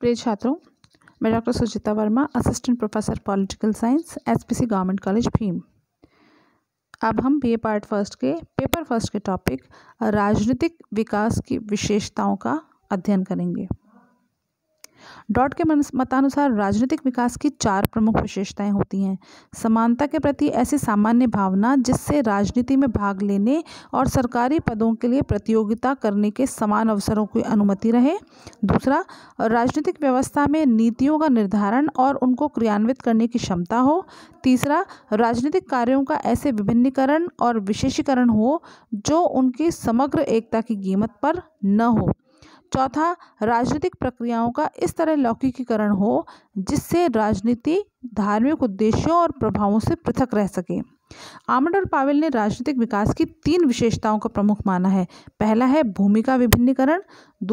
प्रिय छात्रों मैं doctor Suchita Varma assistant professor political science S P C government college Bhim अब हम बीए पार्ट फर्स्ट के पेपर फर्स्ट के टॉपिक राजनीतिक विकास की विशेषताओं का अध्ययन करेंगे डॉट के मतानुसार राजनीतिक विकास की चार प्रमुख विशेषताएं होती हैं समानता के प्रति ऐसी सामान्य भावना जिससे राजनीति में भाग लेने और सरकारी पदों के लिए प्रतियोगिता करने के समान अवसरों की अनुमति रहे दूसरा राजनीतिक व्यवस्था में नीतियों का निर्धारण और उनको क्रियान्वित करने की क्षमता हो तीसरा राजनीतिक कार्यों का ऐसे विभिन्नीकरण और विशेषीकरण हो जो उनकी समग्र एकता की कीमत पर न हो चौथा राजनीतिक प्रक्रियाओं का इस तरह लौकिकीकरण हो जिससे राजनीति धार्मिक उद्देश्यों और प्रभावों से पृथक रह सके आमंड और पावेल ने राजनीतिक विकास की तीन विशेषताओं का प्रमुख माना है पहला है भूमिका विभिन्नीकरण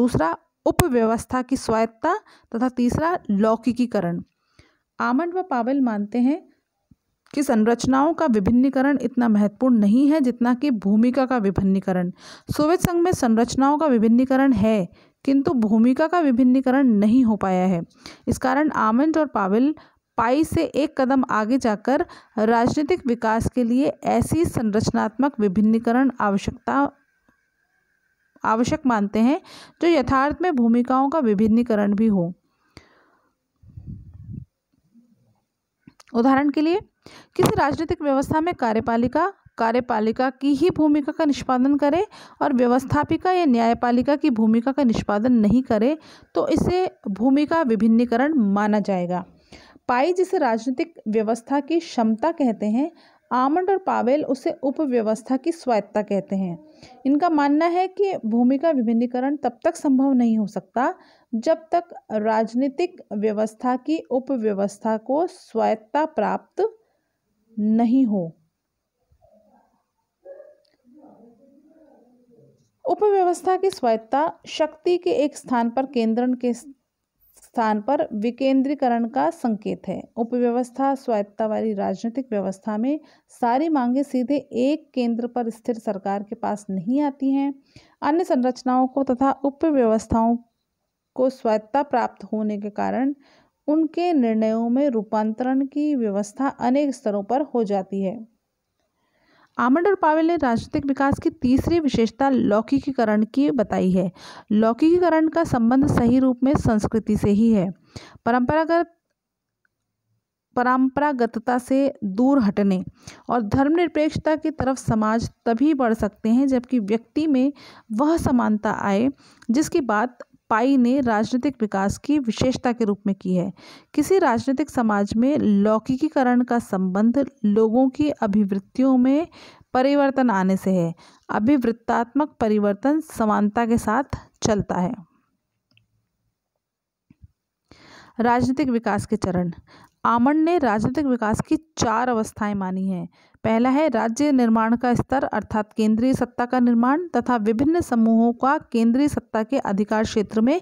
दूसरा उपव्यवस्था की स्वायत्ता तथा तीसरा लौकिकीकरण आमंड व पावेल मानते हैं कि संरचनाओं का विभिन्नीकरण इतना महत्वपूर्ण नहीं है जितना कि भूमिका का विभिन्नीकरण सोवियत संघ में संरचनाओं का विभिन्नीकरण है किंतु भूमिका का विभिन्नीकरण नहीं हो पाया है इस कारण आमंड और पाविल पाई से एक कदम आगे जाकर राजनीतिक विकास के लिए ऐसी संरचनात्मक विभिन्नीकरण आवश्यकता आवश्यक मानते हैं जो यथार्थ में भूमिकाओं का विभिन्नीकरण भी हो उदाहरण के लिए किसी राजनीतिक व्यवस्था में कार्यपालिका कार्यपालिका की ही भूमिका का निष्पादन करे और व्यवस्थापिका या न्यायपालिका की भूमिका का निष्पादन नहीं करे तो इसे भूमिका विभिन्नीकरण माना जाएगा पाई जिसे राजनीतिक व्यवस्था की क्षमता कहते हैं आमंड और पावेल उसे उपव्यवस्था की स्वायत्ता कहते हैं इनका मानना है कि भूमिका विभिन्नीकरण तब तक संभव नहीं हो सकता जब तक राजनीतिक व्यवस्था की उपव्यवस्था को स्वायत्ता प्राप्त नहीं हो उपव्यवस्था की स्वायत्ता शक्ति के एक स्थान पर केंद्रण के स्थान पर विकेंद्रीकरण का संकेत है उपव्यवस्था स्वायत्ता वाली राजनीतिक व्यवस्था में सारी मांगे सीधे एक केंद्र पर स्थिर सरकार के पास नहीं आती हैं अन्य संरचनाओं को तथा उपव्यवस्थाओं को स्वायत्ता प्राप्त होने के कारण उनके निर्णयों में रूपांतरण की व्यवस्था अनेक स्तरों पर हो जाती है आमंडर पावेल ने राजनीतिक विकास की तीसरी विशेषता लौकिकीकरण की बताई है लौकिकीकरण का संबंध सही रूप में संस्कृति से ही है परंपरागत परंपरागतता से दूर हटने और धर्मनिरपेक्षता की तरफ समाज तभी बढ़ सकते हैं जबकि व्यक्ति में वह समानता आए जिसकी बात पाई ने राजनीतिक विकास की विशेषता के रूप में की है किसी राजनीतिक समाज में लौकिकीकरण का संबंध लोगों की अभिवृत्तियों में परिवर्तन आने से है अभिवृत्तात्मक परिवर्तन समानता के साथ चलता है राजनीतिक विकास के चरण आमंड ने राजनीतिक विकास की चार अवस्थाएं मानी हैं पहला है राज्य निर्माण का स्तर अर्थात केंद्रीय सत्ता का निर्माण तथा विभिन्न समूहों का केंद्रीय सत्ता के अधिकार क्षेत्र में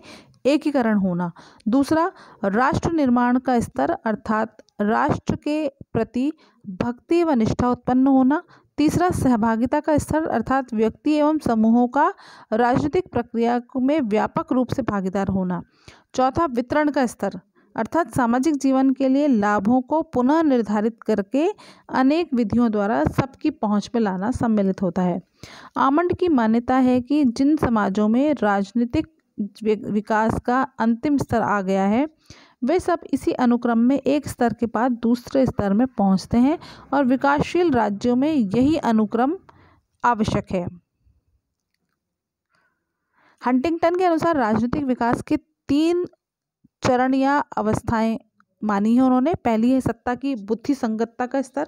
एकीकरण होना दूसरा राष्ट्र निर्माण का स्तर अर्थात राष्ट्र के प्रति भक्ति व निष्ठा उत्पन्न होना तीसरा सहभागिता का स्तर अर्थात व्यक्ति एवं समूहों का राजनीतिक प्रक्रिया में व्यापक रूप से भागीदार होना चौथा वितरण का स्तर अर्थात सामाजिक जीवन के लिए लाभों को पुनः निर्धारित करके अनेक विधियों द्वारा सबकी पहुंच में लाना सम्मिलित होता है आमंड की मान्यता है कि जिन समाजों में राजनीतिक विकास का अंतिम स्तर आ गया है वे सब इसी अनुक्रम में एक स्तर के बाद दूसरे स्तर में पहुंचते हैं और विकासशील राज्यों में यही अनुक्रम आवश्यक है हंटिंगटन के अनुसार राजनीतिक विकास के तीन चरण या अवस्थाएं मानी है उन्होंने पहली है सत्ता की बुद्धि संगतता का स्तर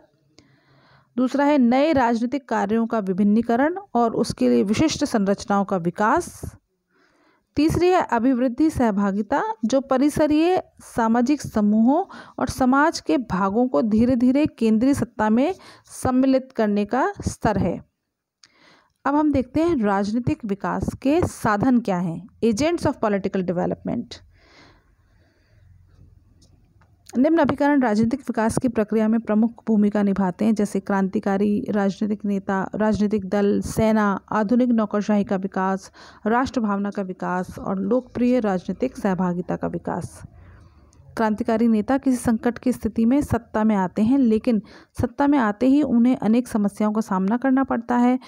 दूसरा है नए राजनीतिक कार्यों का विभिन्नीकरण और उसके लिए विशिष्ट संरचनाओं का विकास तीसरी है अभिवृद्धि सहभागिता जो परिसरीय सामाजिक समूहों और समाज के भागों को धीरे धीरे केंद्रीय सत्ता में सम्मिलित करने का स्तर है अब हम देखते हैं राजनीतिक विकास के साधन क्या हैं एजेंट्स ऑफ पॉलिटिकल डेवलपमेंट निम्न अभिकरण राजनीतिक विकास की प्रक्रिया में प्रमुख भूमिका निभाते हैं जैसे क्रांतिकारी राजनीतिक नेता राजनीतिक दल सेना आधुनिक नौकरशाही का विकास राष्ट्र भावना का विकास और लोकप्रिय राजनीतिक सहभागिता का विकास क्रांतिकारी नेता किसी संकट की स्थिति में सत्ता में आते हैं लेकिन सत्ता में आते ही उन्हें अनेक समस्याओं का सामना करना पड़ता है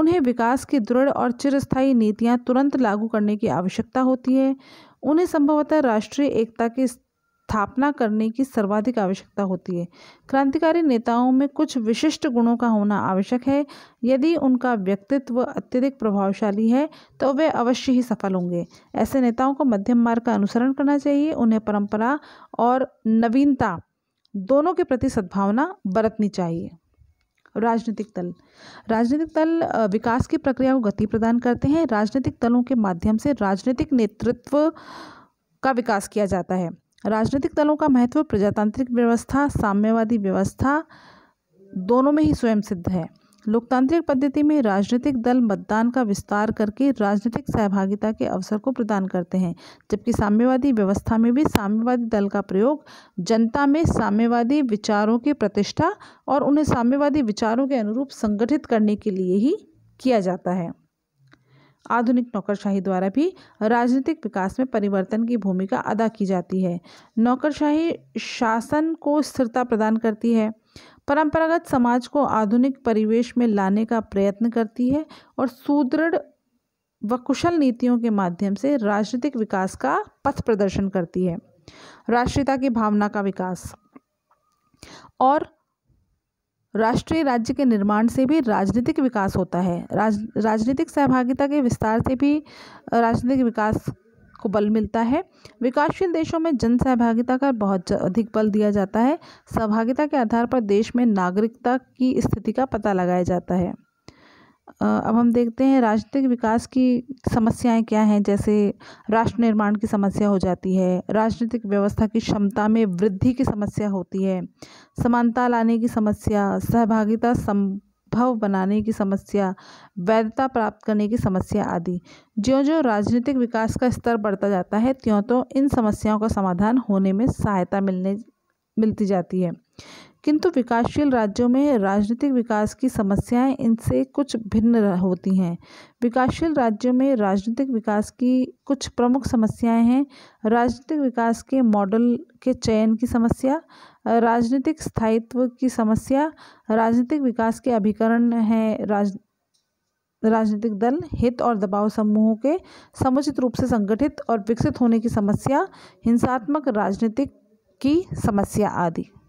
उन्हें विकास की दृढ़ और चिरस्थायी नीतियाँ तुरंत लागू करने की आवश्यकता होती है उन्हें संभवतः राष्ट्रीय एकता के स्थापना करने की सर्वाधिक आवश्यकता होती है क्रांतिकारी नेताओं में कुछ विशिष्ट गुणों का होना आवश्यक है यदि उनका व्यक्तित्व अत्यधिक प्रभावशाली है तो वे अवश्य ही सफल होंगे ऐसे नेताओं को मध्यम मार्ग का अनुसरण करना चाहिए उन्हें परंपरा और नवीनता दोनों के प्रति सद्भावना बरतनी चाहिए राजनीतिक दल राजनीतिक दल विकास की प्रक्रिया को गति प्रदान करते हैं राजनीतिक दलों के माध्यम से राजनीतिक नेतृत्व का विकास किया जाता है राजनीतिक दलों का महत्व प्रजातांत्रिक व्यवस्था साम्यवादी व्यवस्था दोनों में ही स्वयं सिद्ध है लोकतांत्रिक पद्धति में राजनीतिक दल मतदान का विस्तार करके राजनीतिक सहभागिता के अवसर को प्रदान करते हैं जबकि साम्यवादी व्यवस्था में भी साम्यवादी दल का प्रयोग जनता में साम्यवादी विचारों की प्रतिष्ठा और उन्हें साम्यवादी विचारों के अनुरूप संगठित करने के लिए ही किया जाता है आधुनिक नौकरशाही द्वारा भी राजनीतिक विकास में परिवर्तन की भूमिका अदा की जाती है नौकरशाही शासन को स्थिरता प्रदान करती है परंपरागत समाज को आधुनिक परिवेश में लाने का प्रयत्न करती है और सुदृढ़ व कुशल नीतियों के माध्यम से राजनीतिक विकास का पथ प्रदर्शन करती है राष्ट्रीयता की भावना का विकास और राष्ट्रीय राज्य के निर्माण से भी राजनीतिक विकास होता है राज राजनीतिक सहभागिता के विस्तार से भी राजनीतिक विकास को बल मिलता है विकासशील देशों में जन सहभागिता का बहुत अधिक बल दिया जाता है सहभागिता के आधार पर देश में नागरिकता की स्थिति का पता लगाया जाता है अब हम देखते हैं राजनीतिक विकास की समस्याएं क्या हैं जैसे राष्ट्र निर्माण की समस्या हो जाती है राजनीतिक व्यवस्था की क्षमता में वृद्धि की समस्या होती है समानता लाने की समस्या सहभागिता संभव बनाने की समस्या वैधता प्राप्त करने की समस्या आदि ज्यो ज्यो राजनीतिक विकास का स्तर बढ़ता जाता है त्यों तो इन समस्याओं का समाधान होने में सहायता मिलने मिलती जाती है किंतु विकासशील राज्यों में राजनीतिक विकास की समस्याएं इनसे कुछ भिन्न होती हैं विकासशील राज्यों में राजनीतिक विकास की कुछ प्रमुख समस्याएं हैं राजनीतिक विकास के मॉडल के चयन की समस्या राजनीतिक स्थायित्व की समस्या राजनीतिक विकास के अभिकरण हैं राज राजनीतिक दल हित और दबाव समूहों के समुचित रूप से संगठित और विकसित होने की समस्या हिंसात्मक राजनीतिक की समस्या आदि